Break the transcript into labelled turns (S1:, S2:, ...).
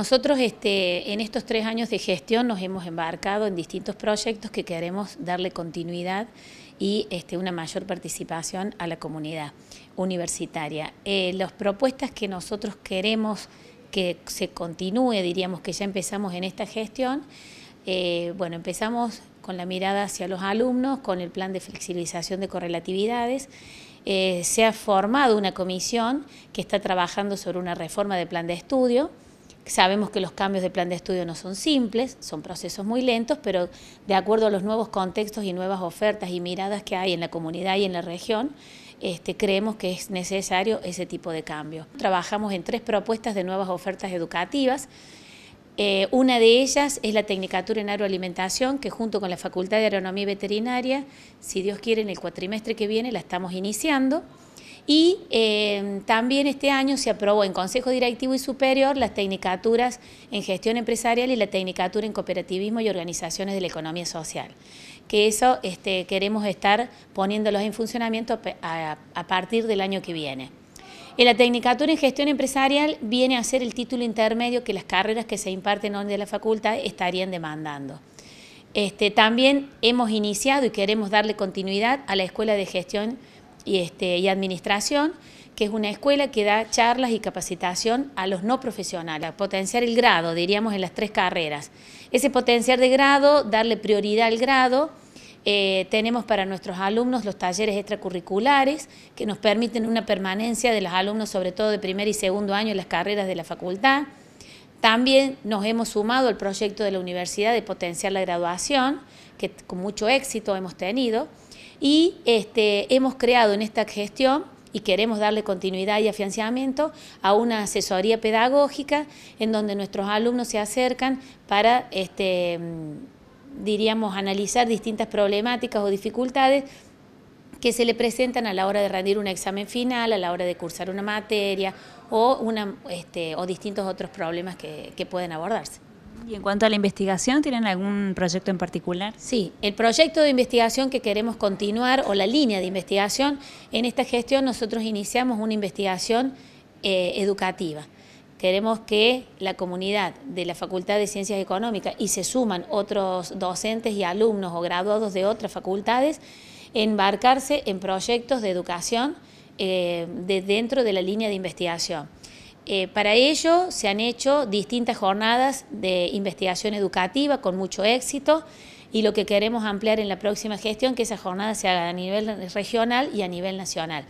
S1: Nosotros este, en estos tres años de gestión nos hemos embarcado en distintos proyectos que queremos darle continuidad y este, una mayor participación a la comunidad universitaria. Eh, las propuestas que nosotros queremos que se continúe, diríamos que ya empezamos en esta gestión, eh, bueno, empezamos con la mirada hacia los alumnos, con el plan de flexibilización de correlatividades, eh, se ha formado una comisión que está trabajando sobre una reforma de plan de estudio, Sabemos que los cambios de plan de estudio no son simples, son procesos muy lentos, pero de acuerdo a los nuevos contextos y nuevas ofertas y miradas que hay en la comunidad y en la región, este, creemos que es necesario ese tipo de cambio. Trabajamos en tres propuestas de nuevas ofertas educativas. Eh, una de ellas es la Tecnicatura en Agroalimentación, que junto con la Facultad de Agronomía y Veterinaria, si Dios quiere, en el cuatrimestre que viene la estamos iniciando. Y em, también este año se aprobó en Consejo Directivo y Superior las tecnicaturas en gestión empresarial y la tecnicatura en cooperativismo y organizaciones de la economía social. Que eso este, queremos estar poniéndolos en funcionamiento a, partir del año que viene. la Tecnicatura en Gestión Empresarial viene a ser el título intermedio que las carreras que se imparten hoy de la facultad estarían demandando. Este, también hemos iniciado y queremos darle continuidad a la Escuela de Gestión este, y, Administración, que es una escuela que da charlas y capacitación a los no profesionales, a potenciar el grado, diríamos, en las tres carreras. Ese potenciar de grado, darle prioridad al grado, eh, tenemos para nuestros alumnos los talleres extracurriculares que nos permiten una permanencia de los alumnos, sobre todo de primer y segundo año en las carreras de la facultad. También nos hemos sumado al proyecto de la universidad de potenciar la graduación, que con mucho éxito hemos tenido y este, hemos creado en esta gestión y queremos darle continuidad y afianzamiento a una asesoría pedagógica en donde nuestros alumnos se acercan para, este, mm, diríamos, analizar distintas problemáticas o dificultades que se le presentan a la hora de rendir un examen final, a la hora de cursar una materia o, una, este, o distintos otros problemas que pueden abordarse. Y en cuanto a la investigación, ¿tienen algún proyecto en particular? Sí, el proyecto de investigación que queremos continuar o la línea de investigación, en esta gestión nosotros iniciamos una investigación eh, educativa. Queremos que la comunidad de la Facultad de Ciencias Económicas y se suman otros docentes y alumnos o graduados de otras facultades, embarcarse en proyectos de educación eh, de dentro de la línea de investigación. Eh, para ello se han hecho distintas jornadas de investigación educativa con mucho éxito y lo que queremos ampliar en la próxima gestión que esa jornada se haga a nivel regional y a nivel nacional.